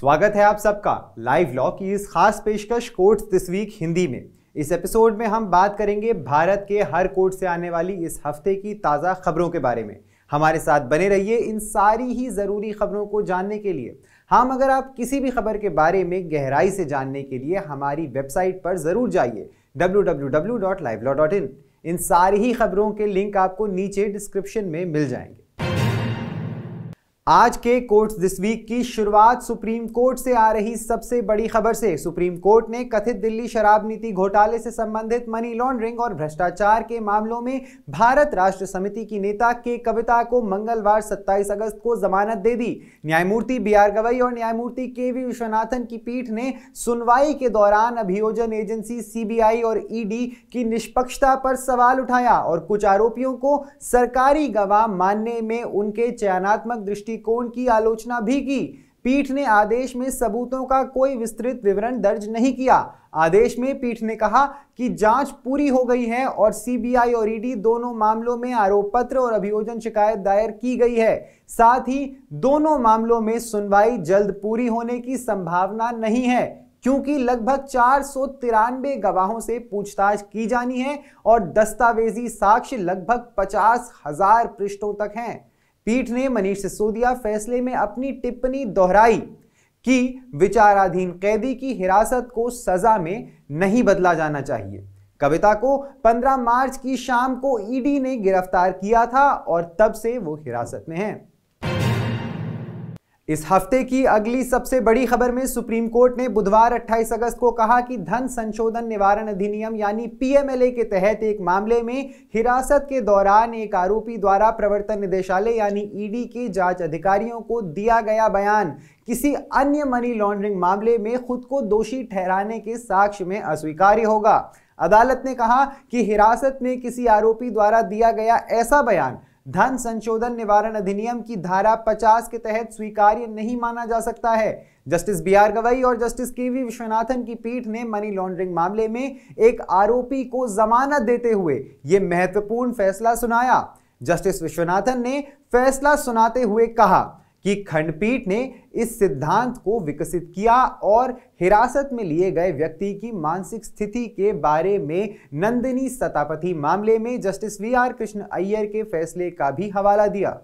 स्वागत है आप सबका लाइव लॉ की इस खास पेशकश कोर्ट्स दिस वीक हिंदी में इस एपिसोड में हम बात करेंगे भारत के हर कोर्ट से आने वाली इस हफ्ते की ताज़ा खबरों के बारे में हमारे साथ बने रहिए इन सारी ही ज़रूरी खबरों को जानने के लिए हम हाँ, अगर आप किसी भी खबर के बारे में गहराई से जानने के लिए हमारी वेबसाइट पर ज़रूर जाइए डब्ल्यू इन इन सारी ही खबरों के लिंक आपको नीचे डिस्क्रिप्शन में मिल जाएंगे आज के कोर्ट्स दिस वीक की शुरुआत सुप्रीम कोर्ट से आ रही सबसे बड़ी खबर से सुप्रीम कोर्ट ने कथित दिल्ली शराब नीति घोटाले से संबंधित मनी लॉन्ड्रिंग और भ्रष्टाचार के मामलों में भारत राष्ट्र समिति की नेता के कविता को मंगलवार 27 अगस्त को जमानत दे दी न्यायमूर्ति बी आर गवई और न्यायमूर्ति के वी विश्वनाथन की पीठ ने सुनवाई के दौरान अभियोजन एजेंसी सीबीआई और ईडी की निष्पक्षता पर सवाल उठाया और कुछ आरोपियों को सरकारी गवाह मानने में उनके चयनात्मक दृष्टि दृष्टिकोण की आलोचना भी की पीठ ने आदेश में सबूतों का कोई विस्तृत विवरण दर्ज नहीं किया आदेश में पीठ ने कहा कि जांच पूरी हो गई है और सीबीआई और ईडी दोनों मामलों में आरोप पत्र और अभियोजन शिकायत दायर की गई है साथ ही दोनों मामलों में सुनवाई जल्द पूरी होने की संभावना नहीं है क्योंकि लगभग चार सौ तिरानबे गवाहों से पूछताछ की जानी है और दस्तावेजी साक्ष्य लगभग पचास हजार पृष्ठों तक हैं पीठ ने मनीष सिसोदिया फैसले में अपनी टिप्पणी दोहराई कि विचाराधीन कैदी की हिरासत को सजा में नहीं बदला जाना चाहिए कविता को 15 मार्च की शाम को ईडी ने गिरफ्तार किया था और तब से वो हिरासत में है इस हफ्ते की अगली सबसे बड़ी खबर में सुप्रीम कोर्ट ने बुधवार 28 अगस्त को कहा कि धन संशोधन निवारण अधिनियम यानी पीएमएलए के तहत एक मामले में हिरासत के दौरान एक आरोपी द्वारा प्रवर्तन निदेशालय यानी ईडी के जांच अधिकारियों को दिया गया बयान किसी अन्य मनी लॉन्ड्रिंग मामले में खुद को दोषी ठहराने के साक्ष्य में अस्वीकार्य होगा अदालत ने कहा कि हिरासत में किसी आरोपी द्वारा दिया गया ऐसा बयान धन संशोधन निवारण अधिनियम की धारा 50 के तहत स्वीकार्य नहीं माना जा सकता है जस्टिस बी आर गवई और जस्टिस के वी विश्वनाथन की पीठ ने मनी लॉन्ड्रिंग मामले में एक आरोपी को जमानत देते हुए यह महत्वपूर्ण फैसला सुनाया जस्टिस विश्वनाथन ने फैसला सुनाते हुए कहा कि खंडपीठ ने इस सिद्धांत को विकसित किया और हिरासत में लिए गए व्यक्ति की मानसिक स्थिति के बारे में नंदिनी सतापथी मामले में justice V R Krishna Iyer के फैसले का भी हवाला दिया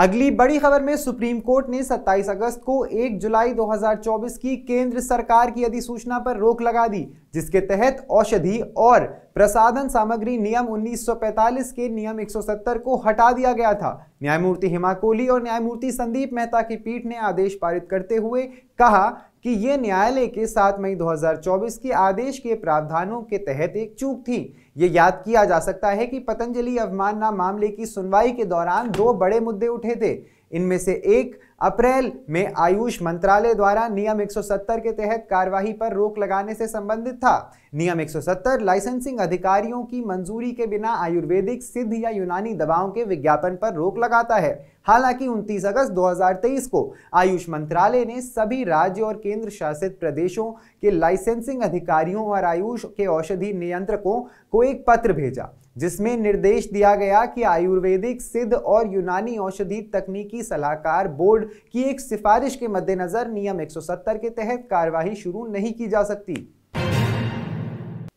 अगली बड़ी खबर में सुप्रीम कोर्ट ने 27 अगस्त को 1 जुलाई 2024 की केंद्र सरकार की अधिसूचना पर रोक लगा दी जिसके तहत औषधि और प्रसाधन सामग्री नियम 1945 के नियम 170 को हटा दिया गया था न्यायमूर्ति हिमा कोहली और न्यायमूर्ति संदीप मेहता की पीठ ने आदेश पारित करते हुए कहा कि ये न्यायालय के 7 मई 2024 के आदेश के प्रावधानों के तहत एक चूक थी ये याद किया जा सकता है कि पतंजलि अवमानना मामले की सुनवाई के दौरान दो बड़े मुद्दे उठे थे इनमें से एक अप्रैल में आयुष मंत्रालय द्वारा नियम 170 के तहत कार्यवाही पर रोक लगाने से संबंधित था नियम 170 लाइसेंसिंग अधिकारियों की मंजूरी के बिना आयुर्वेदिक सिद्ध या यूनानी दवाओं के विज्ञापन पर रोक लगाता है हालांकि 29 अगस्त 2023 को आयुष मंत्रालय ने सभी राज्य और केंद्र शासित प्रदेशों के लाइसेंसिंग अधिकारियों और आयुष के औषधि नियंत्रकों को एक पत्र भेजा जिसमें निर्देश दिया गया कि आयुर्वेदिक सिद्ध और यूनानी औषधि तकनीकी सलाहकार बोर्ड की एक सिफारिश के मद्देनज़र नियम 170 के तहत कार्यवाही शुरू नहीं की जा सकती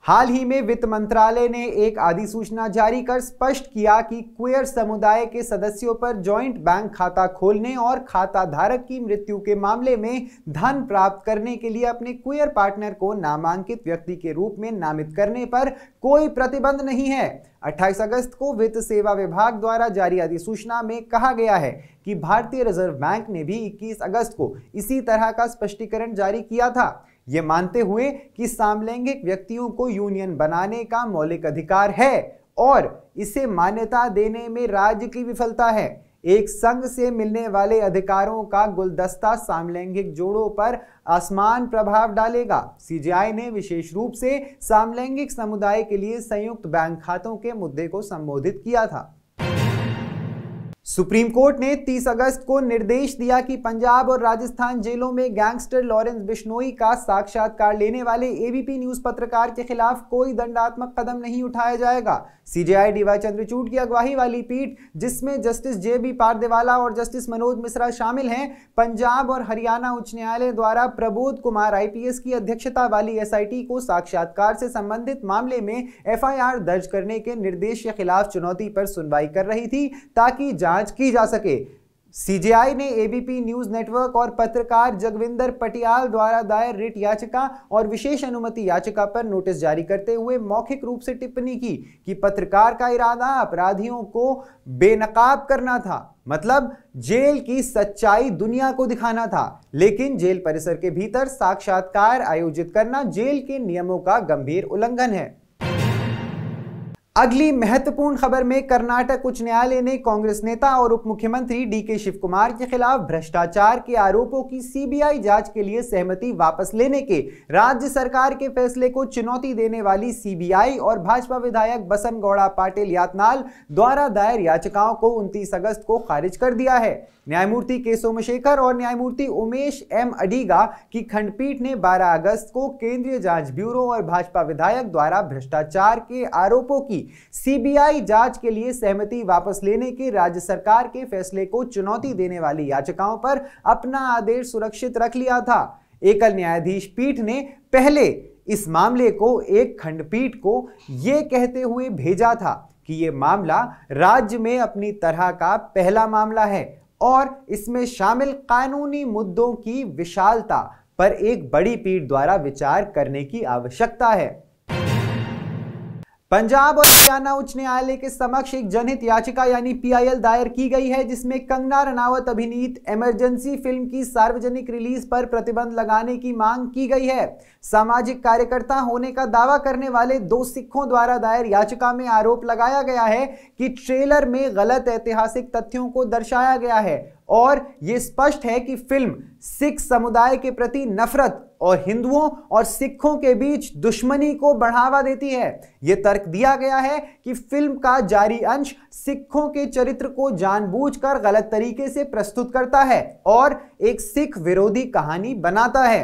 हाल ही में वित्त मंत्रालय ने एक अधिसूचना जारी कर स्पष्ट किया कि क्वेयर समुदाय के सदस्यों पर जॉइंट बैंक खाता खोलने और खाता धारक की मृत्यु के मामले में धन प्राप्त करने के लिए अपने क्वेयर पार्टनर को नामांकित व्यक्ति के रूप में नामित करने पर कोई प्रतिबंध नहीं है 28 अगस्त को वित्त सेवा विभाग द्वारा जारी अधिसूचना में कहा गया है कि भारतीय रिजर्व बैंक ने भी 21 अगस्त को इसी तरह का स्पष्टीकरण जारी किया था ये मानते हुए कि सामलैंगिक व्यक्तियों को यूनियन बनाने का मौलिक अधिकार है और इसे मान्यता देने में राज्य की विफलता है एक संघ से मिलने वाले अधिकारों का गुलदस्ता सामलैंगिक जोड़ों पर आसमान प्रभाव डालेगा सीजीआई ने विशेष रूप से सामलैंगिक समुदाय के लिए संयुक्त बैंक खातों के मुद्दे को संबोधित किया था सुप्रीम कोर्ट ने 30 अगस्त को निर्देश दिया कि पंजाब और राजस्थान जेलों में गैंगस्टर लॉरेंस बिश्नोई का साक्षात्कार लेने वाले एबीपी न्यूज पत्रकार के खिलाफ कोई दंडात्मक कदम नहीं उठाया जाएगा सीजेआई डीवाई चंद्रचूड की अगवाही वाली पीठ जिसमें जस्टिस जे बी पारदेवाला और जस्टिस मनोज मिश्रा शामिल हैं पंजाब और हरियाणा उच्च न्यायालय द्वारा प्रबोध कुमार आईपीएस की अध्यक्षता वाली एस को साक्षात्कार से संबंधित मामले में एफ दर्ज करने के निर्देश के खिलाफ चुनौती पर सुनवाई कर रही थी ताकि जांच जांच की जा सके सीजेआई ने एबीपी न्यूज नेटवर्क और पत्रकार जगविंदर पटियाल द्वारा दायर रिट याचिका और विशेष अनुमति याचिका पर नोटिस जारी करते हुए मौखिक रूप से टिप्पणी की कि पत्रकार का इरादा अपराधियों को बेनकाब करना था मतलब जेल की सच्चाई दुनिया को दिखाना था लेकिन जेल परिसर के भीतर साक्षात्कार आयोजित करना जेल के नियमों का गंभीर उल्लंघन है अगली महत्वपूर्ण खबर में कर्नाटक उच्च न्यायालय ने कांग्रेस नेता और उप मुख्यमंत्री डी के शिव कुमार के खिलाफ भ्रष्टाचार के आरोपों की सीबीआई जांच के लिए सहमति वापस लेने के राज्य सरकार के फैसले को चुनौती देने वाली सीबीआई और भाजपा विधायक बसन गौड़ा पाटिल यातनाल द्वारा दायर याचिकाओं को उनतीस अगस्त को खारिज कर दिया है न्यायमूर्ति के सोमशेखर और न्यायमूर्ति उमेश एम अडीगा की खंडपीठ ने 12 अगस्त को केंद्रीय जांच ब्यूरो और भाजपा विधायक द्वारा भ्रष्टाचार के आरोपों की सीबीआई जांच के लिए सहमति वापस लेने के राज्य सरकार के फैसले को चुनौती देने वाली याचिकाओं पर अपना आदेश सुरक्षित रख लिया था एकल न्यायाधीश पीठ ने पहले इस मामले को एक खंडपीठ को ये कहते हुए भेजा था कि ये मामला राज्य में अपनी तरह का पहला मामला है और इसमें शामिल कानूनी मुद्दों की विशालता पर एक बड़ी पीठ द्वारा विचार करने की आवश्यकता है पंजाब और हरियाणा उच्च न्यायालय के समक्ष एक जनहित याचिका यानी पीआईएल दायर की गई है जिसमें कंगना रनावत अभिनीत इमरजेंसी फिल्म की सार्वजनिक रिलीज पर प्रतिबंध लगाने की मांग की गई है सामाजिक कार्यकर्ता होने का दावा करने वाले दो सिखों द्वारा दायर याचिका में आरोप लगाया गया है कि ट्रेलर में गलत ऐतिहासिक तथ्यों को दर्शाया गया है और ये स्पष्ट है कि फिल्म सिख समुदाय के प्रति नफरत और हिंदुओं और सिखों के बीच दुश्मनी को बढ़ावा देती है यह तर्क दिया गया है कि फिल्म का जारी अंश सिखों के चरित्र को जानबूझकर गलत तरीके से प्रस्तुत करता है और एक सिख विरोधी कहानी बनाता है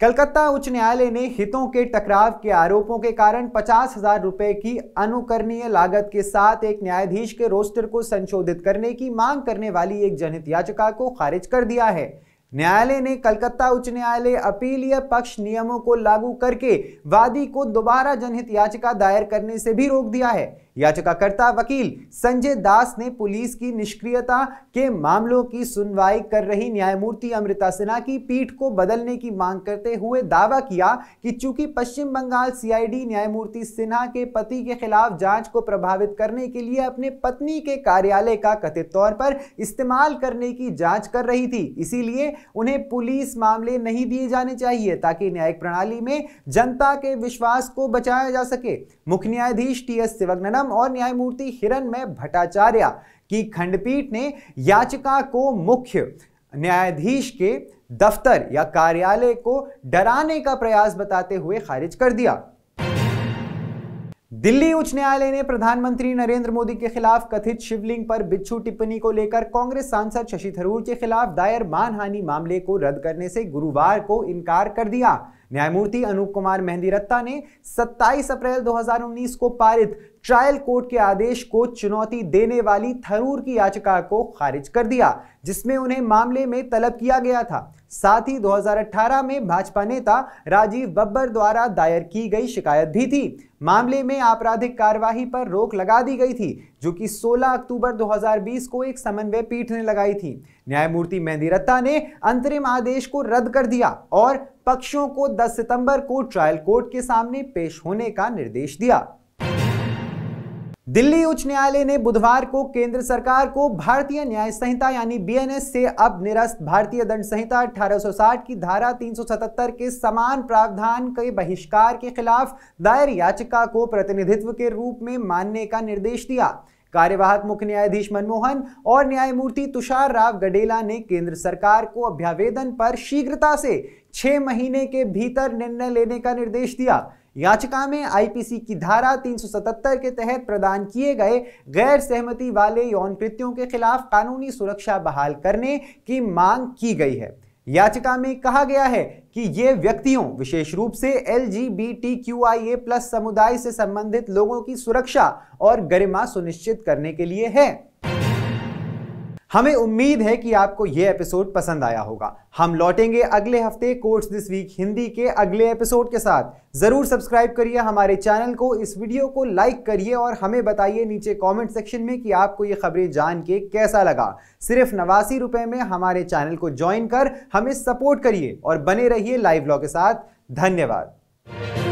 कलकत्ता उच्च न्यायालय ने हितों के टकराव के आरोपों के कारण पचास हजार रुपए की अनुकरणीय लागत के साथ एक न्यायाधीश के रोस्टर को संशोधित करने की मांग करने वाली एक जनहित याचिका को खारिज कर दिया है न्यायालय ने कलकत्ता उच्च न्यायालय अपीलीय पक्ष नियमों को लागू करके वादी को दोबारा जनहित याचिका दायर करने से भी रोक दिया है याचिकाकर्ता वकील संजय दास ने पुलिस की निष्क्रियता के मामलों की सुनवाई कर रही न्यायमूर्ति अमृता सिन्हा की पीठ को बदलने की मांग करते हुए दावा किया कि चूंकि पश्चिम बंगाल सीआईडी न्यायमूर्ति सिन्हा के पति के खिलाफ जांच को प्रभावित करने के लिए अपने पत्नी के कार्यालय का कथित तौर पर इस्तेमाल करने की जांच कर रही थी इसीलिए उन्हें पुलिस मामले नहीं दिए जाने चाहिए ताकि न्यायिक प्रणाली में जनता के विश्वास को बचाया जा सके मुख्य न्यायाधीश टी एस शिवग्नम प्रथम और न्यायमूर्ति हिरणमय भट्टाचार्य की खंडपीठ ने याचिका को मुख्य न्यायाधीश के दफ्तर या कार्यालय को डराने का प्रयास बताते हुए खारिज कर दिया दिल्ली उच्च न्यायालय ने प्रधानमंत्री नरेंद्र मोदी के खिलाफ कथित शिवलिंग पर बिच्छू टिप्पणी को लेकर कांग्रेस सांसद शशि थरूर के खिलाफ दायर मानहानि मामले को रद्द करने से गुरुवार को इनकार कर दिया न्यायमूर्ति अनूप कुमार मेहंदीरत्ता ने 27 अप्रैल 2019 को पारित ट्रायल कोर्ट के आदेश को चुनौती देने वाली थरूर की याचिका को खारिज कर दिया जिसमें उन्हें मामले में तलब किया गया था साथ ही 2018 में भाजपा नेता राजीव बब्बर द्वारा दायर की गई शिकायत भी थी मामले में आपराधिक कार्यवाही पर रोक लगा दी गई थी जो कि 16 अक्टूबर 2020 को एक समन्वय पीठ ने लगाई थी न्यायमूर्ति मेहंदी रत्ता ने अंतरिम आदेश को रद्द कर दिया और पक्षों को 10 सितंबर को ट्रायल कोर्ट के सामने पेश होने का निर्देश दिया दिल्ली उच्च न्यायालय ने बुधवार को केंद्र सरकार को भारतीय न्याय संहिता यानी बीएनएस से अब निरस्त भारतीय दंड संहिता 1860 की धारा 377 के समान प्रावधान के बहिष्कार के खिलाफ दायर याचिका को प्रतिनिधित्व के रूप में मानने का निर्देश दिया कार्यवाहक मुख्य न्यायाधीश मनमोहन और न्यायमूर्ति तुषार राव गडेला ने केंद्र सरकार को अभ्यावेदन पर शीघ्रता से छह महीने के भीतर निर्णय लेने का निर्देश दिया याचिका में आईपीसी की धारा 377 के तहत प्रदान किए गए गैर सहमति वाले यौन कृत्यों के खिलाफ कानूनी सुरक्षा बहाल करने की मांग की गई है याचिका में कहा गया है कि ये व्यक्तियों विशेष रूप से L G B T Q I A plus समुदाय से संबंधित लोगों की सुरक्षा और गरिमा सुनिश्चित करने के लिए है हमें उम्मीद है कि आपको यह एपिसोड पसंद आया होगा हम लौटेंगे अगले हफ्ते कोर्ट्स दिस वीक हिंदी के अगले एपिसोड के साथ ज़रूर सब्सक्राइब करिए हमारे चैनल को इस वीडियो को लाइक करिए और हमें बताइए नीचे कमेंट सेक्शन में कि आपको ये खबरें जान के कैसा लगा सिर्फ नवासी रुपए में हमारे चैनल को ज्वाइन कर हमें सपोर्ट करिए और बने रहिए लाइव लॉ के साथ धन्यवाद